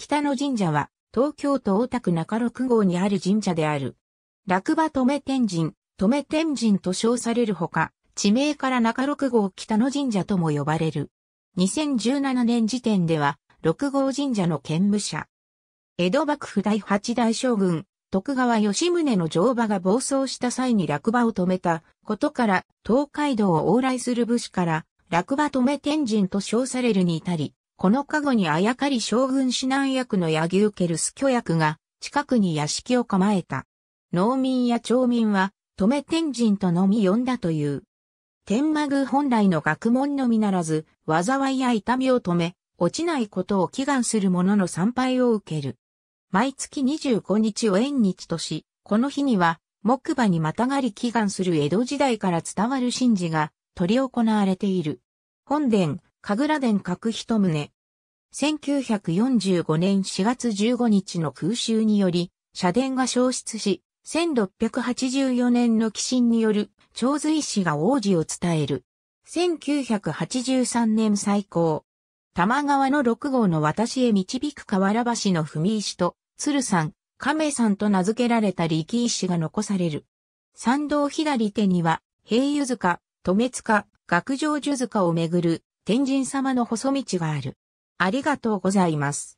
北野神社は、東京都大田区中六号にある神社である。落馬め天神、め天神と称されるほか、地名から中六号北野神社とも呼ばれる。2017年時点では、六号神社の兼務者。江戸幕府第八代将軍、徳川吉宗の乗馬が暴走した際に落馬を止めたことから、東海道を往来する武士から、落馬め天神と称されるに至り、この加護にあやかり将軍指南役の柳生ケルス巨役が近くに屋敷を構えた。農民や町民は、留天神とのみ呼んだという。天満宮本来の学問のみならず、災いや痛みを止め、落ちないことを祈願する者の参拝を受ける。毎月25日を縁日とし、この日には、木馬にまたがり祈願する江戸時代から伝わる神事が、取り行われている。本殿、神楽殿各一棟、1945年4月15日の空襲により、社殿が消失し、1684年の寄進による、長随氏が王子を伝える。1983年最高。玉川の6号の私へ導く河原橋の踏み石と、鶴さん、亀さんと名付けられた力石が残される。参道左手には、平湯塚、留塚、学上樹塚をめぐる天神様の細道がある。ありがとうございます。